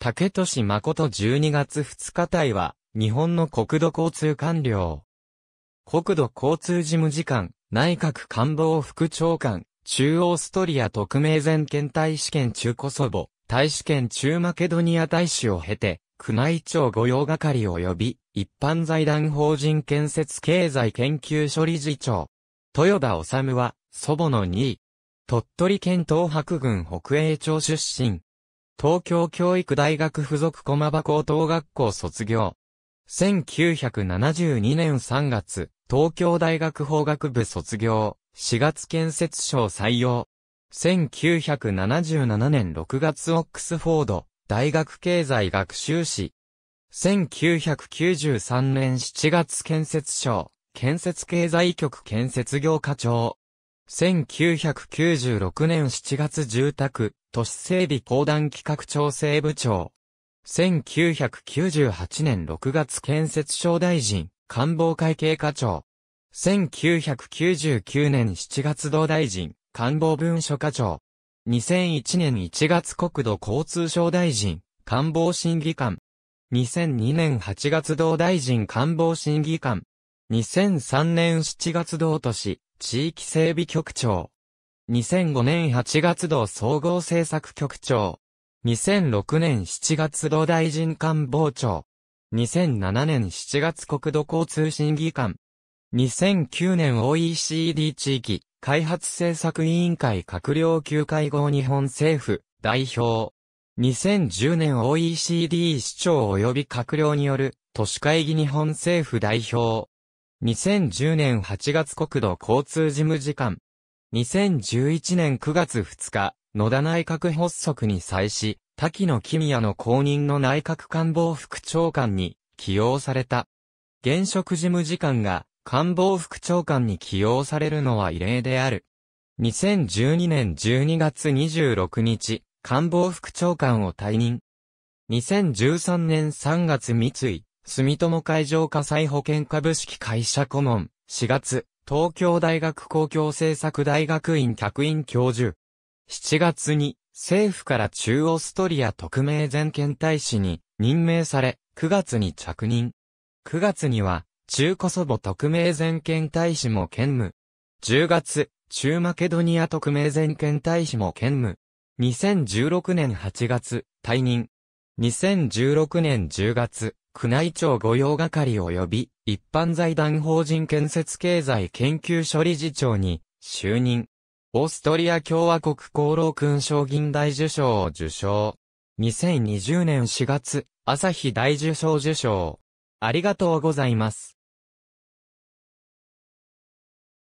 竹俊誠12月2日隊は、日本の国土交通官僚。国土交通事務次官、内閣官房副長官、中央ストリア特命全権大使権中コソボ、大使権中マケドニア大使を経て、区内庁御用係及び、一般財団法人建設経済研究所理事長。豊田治は、祖母の2位。鳥取県東白郡北栄町出身。東京教育大学附属駒場高等学校卒業。1972年3月、東京大学法学部卒業、4月建設省採用。1977年6月オックスフォード、大学経済学習士。1993年7月建設省、建設経済局建設業課長。1996年7月住宅、都市整備公団企画調整部長。1998年6月建設省大臣、官房会計課長。1999年7月同大臣、官房文書課長。2001年1月国土交通省大臣、官房審議官。2002年8月同大臣官房審議官。2003年7月同都市、地域整備局長。2005年8月度総合政策局長。2006年7月度大臣官房長。2007年7月国土交通審議官。2009年 OECD 地域開発政策委員会閣僚級会合日本政府代表。2010年 OECD 市長及び閣僚による都市会議日本政府代表。2010年8月国土交通事務次官。2011年9月2日、野田内閣発足に際し、滝野公也の公認の内閣官房副長官に起用された。現職事務次官が官房副長官に起用されるのは異例である。2012年12月26日、官房副長官を退任。2013年3月三井、住友海上火災保険株式会社顧問、4月、東京大学公共政策大学院客員教授。7月に、政府から中オーストリア特命全権大使に任命され、9月に着任。9月には、中コソボ特命全権大使も兼務。10月、中マケドニア特命全権大使も兼務。2016年8月、退任。2016年10月、宮内庁御用係及び一般財団法人建設経済研究所理事長に就任。オーストリア共和国功労勲章銀大受賞を受賞。2020年4月、朝日大受賞受賞。ありがとうございます。